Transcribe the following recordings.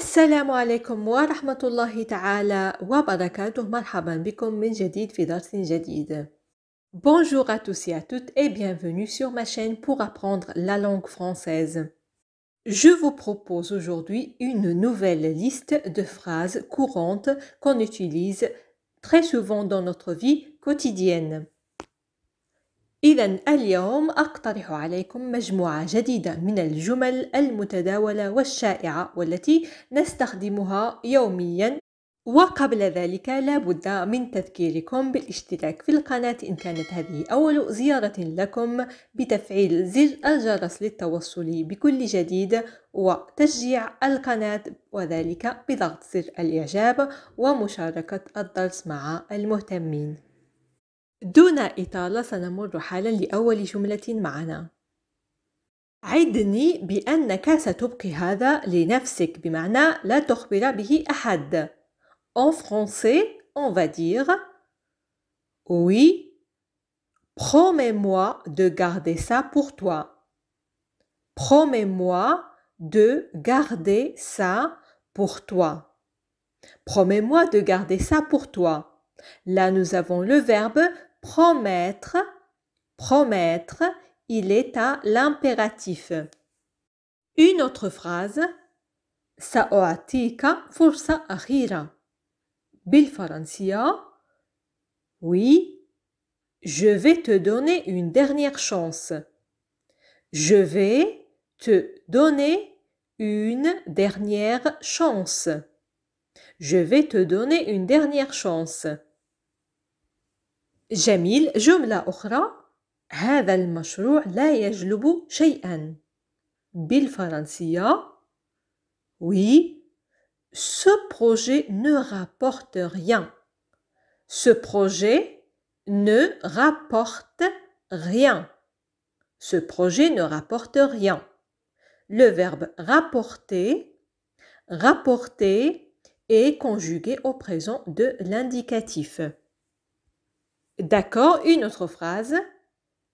Assalamu alaikum wa rahmatullahi مرحبا Bonjour à tous et à toutes et bienvenue sur ma chaîne pour apprendre la langue française. Je vous propose aujourd'hui une nouvelle liste de phrases courantes qu'on utilise très souvent dans notre vie quotidienne. إذا اليوم أقترح عليكم مجموعة جديدة من الجمل المتداولة والشائعة والتي نستخدمها يوميا وقبل ذلك لابد من تذكيركم بالاشتراك في القناة إن كانت هذه أول زيارة لكم بتفعيل زر الجرس للتوصل بكل جديد وتشجيع القناة وذلك بضغط زر الإعجاب ومشاركة الدرس مع المهتمين دون إطالة سنمر حالا لأول جملة معنا عدني بأنك ستبقي هذا لنفسك بمعنى لا تخبر به أحد En français, on va dire Oui, promets-moi de garder ça pour toi. Promets-moi de garder ça pour toi. Promets-moi de garder ça pour toi. Là, nous avons le verbe promettre, promettre, il est à l'impératif. Une autre phrase. سأعطيك فرصة Oui, je vais te donner une dernière chance. Je vais te donner une dernière chance. Je vais te donner une dernière chance. Jamil Jumla أخرى هذا المشروع لا يجلب شيئا Oui, ce projet ne rapporte rien. Ce projet ne rapporte rien. Ce projet ne rapporte rien. Le verbe rapporter, rapporter est conjugué au présent de l'indicatif. D'accord, une autre phrase.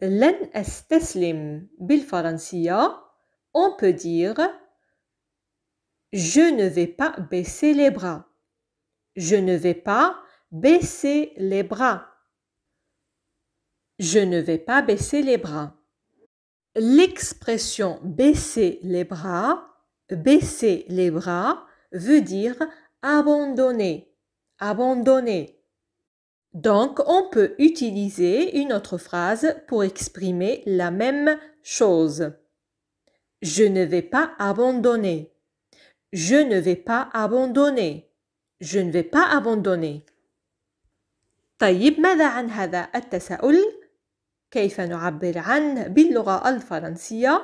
Len esteslim On peut dire Je ne vais pas baisser les bras. Je ne vais pas baisser les bras. Je ne vais pas baisser les bras. L'expression baisser les bras, baisser les bras veut dire abandonner, abandonner. Donc, on peut utiliser une autre phrase pour exprimer la même chose. Je ne vais pas abandonner. Je ne vais pas abandonner. Je ne vais pas abandonner. طيب ماذا عن هذا التساؤل؟ كيف نعبر عنه باللغة الفرنسية؟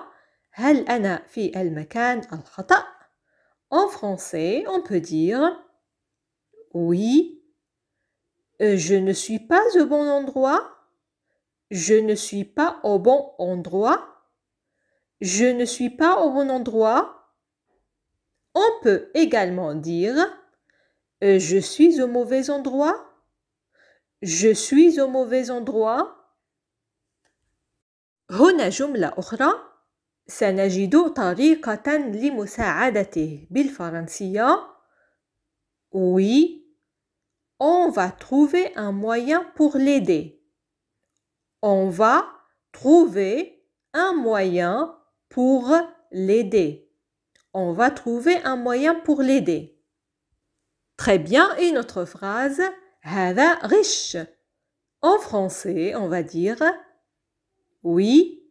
هل أنا في المكان الخطأ؟ En français, on peut dire Oui, euh, je ne suis pas au bon endroit. Je ne suis pas au bon endroit. Je ne suis pas au bon endroit. On peut également dire euh, Je suis au mauvais endroit. Je suis au mauvais endroit. هنا جملة أخرى Oui, on va trouver un moyen pour l'aider. On va trouver un moyen pour l'aider. On va trouver un moyen pour l'aider. Très bien, une autre phrase, hada riche. En français, on va dire oui,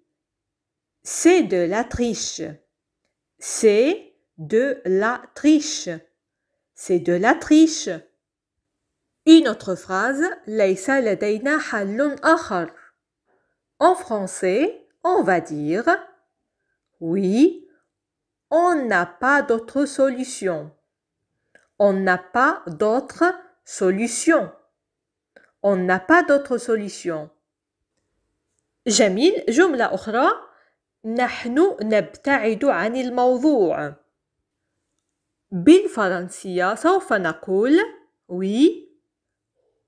c'est de la triche. C'est de la triche. C'est de la triche. Une autre phrase, En français, on va dire Oui, on n'a pas d'autre solution. On n'a pas d'autre solution. On n'a pas d'autre solution. جميل جملة أخرى نحن نبتعد عن الموضوع بالفرنسية سوف نقول oui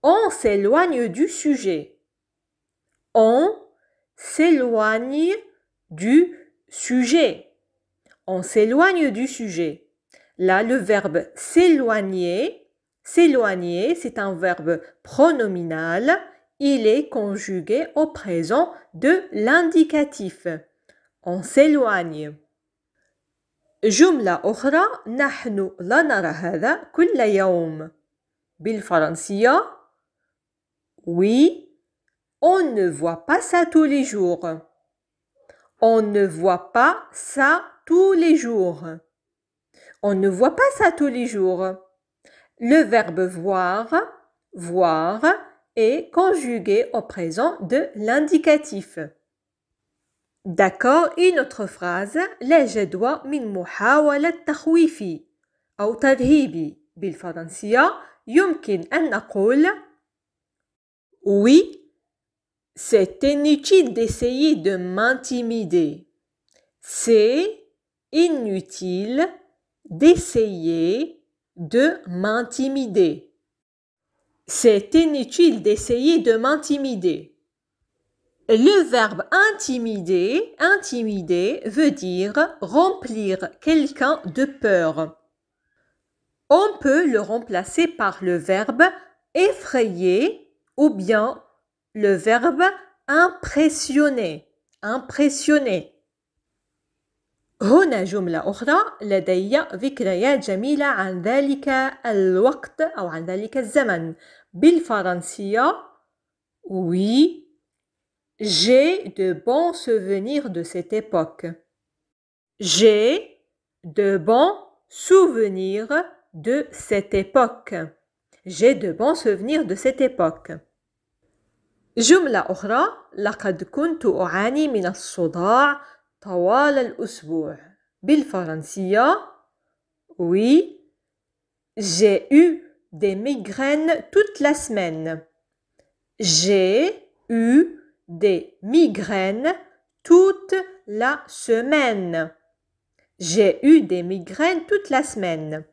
on s'éloigne du sujet. On s'éloigne du sujet. On s'éloigne du sujet. Là, le verbe s'éloigner, s'éloigner, c'est un verbe pronominal. Il est conjugué au présent de l'indicatif. On s'éloigne. جملة أخرى نحن لا oui, on ne voit pas ça tous les jours. On ne voit pas ça tous les jours. On ne voit pas ça tous les jours. Le verbe voir, voir est conjugué au présent de l'indicatif. D'accord, une autre phrase. min جدوى ou oui, c'est inutile d'essayer de m'intimider. C'est inutile d'essayer de m'intimider. C'est inutile d'essayer de m'intimider. Le verbe intimider, intimider veut dire remplir quelqu'un de peur. On peut le remplacer par le verbe effrayer ou bien le verbe impressionner. Impressionner. هنا جملة أخرى لدي ذكريات جميلة عن ذلك الوقت أو عن ذلك الزمن بالفرنسية Oui, j'ai de bons souvenirs de cette époque. J'ai de bons souvenirs de cette époque. J'ai de bons souvenirs de cette époque. جملة Oui, j'ai eu des migraines toute la semaine. J'ai eu des migraines toute la semaine. J'ai eu des migraines toute la semaine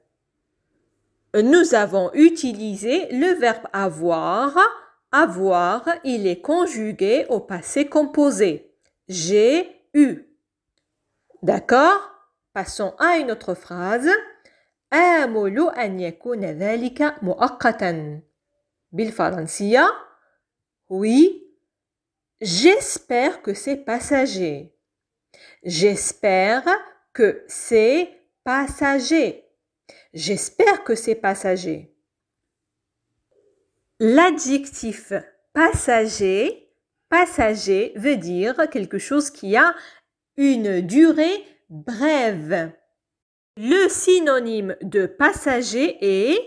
nous avons utilisé le verbe avoir. Avoir, il est conjugué au passé composé. J'ai eu. D'accord Passons à une autre phrase. آمل أن يكون Oui, j'espère que c'est passager. J'espère que c'est passager. J'espère que c'est passager. L'adjectif passager, passager veut dire quelque chose qui a une durée brève. Le synonyme de passager est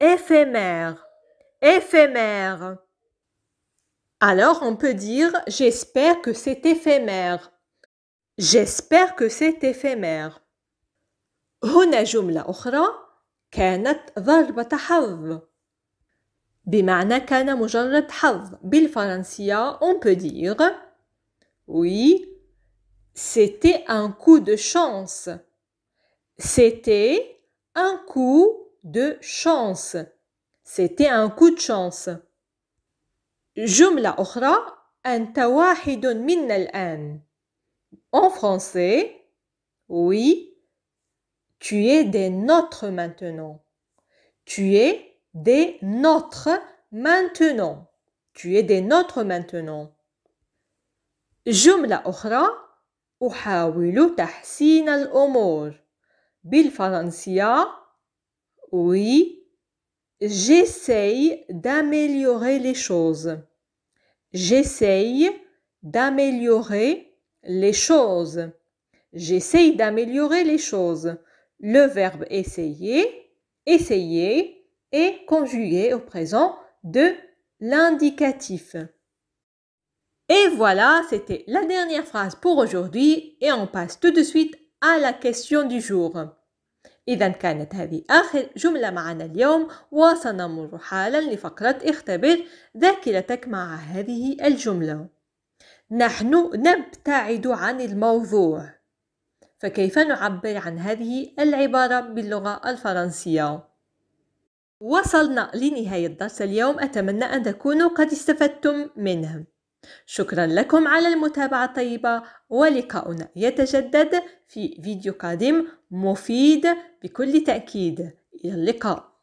éphémère. Éphémère. Alors on peut dire j'espère que c'est éphémère. J'espère que c'est éphémère. كانت ضربة حظ بمعنى كان مجرد on peut dire oui c'était un coup de chance c'était un coup de chance c'était un coup de chance جملة أخرى أنت واحد منا الآن en français oui tu es des nôtres maintenant. Tu es des nôtres maintenant. Tu es des nôtres maintenant. Jumla تحسين Oui, j'essaye d'améliorer les choses. J'essaye d'améliorer les choses. J'essaye d'améliorer les choses le verbe essayer, essayer est conjugué au présent de l'indicatif. Et voilà, c'était la dernière phrase pour aujourd'hui et on passe tout de suite à la question du jour. إذا كانت هذه آخر جملة معنا اليوم وسنمر حالا لفقرة اختبر ذاكرتك مع هذه الجملة. نحن نبتعد عن الموضوع. فكيف نعبر عن هذه العبارة باللغة الفرنسية؟ وصلنا لنهاية درس اليوم أتمنى أن تكونوا قد استفدتم منه شكرا لكم على المتابعة الطيبة ولقاؤنا يتجدد في فيديو قادم مفيد بكل تأكيد إلى اللقاء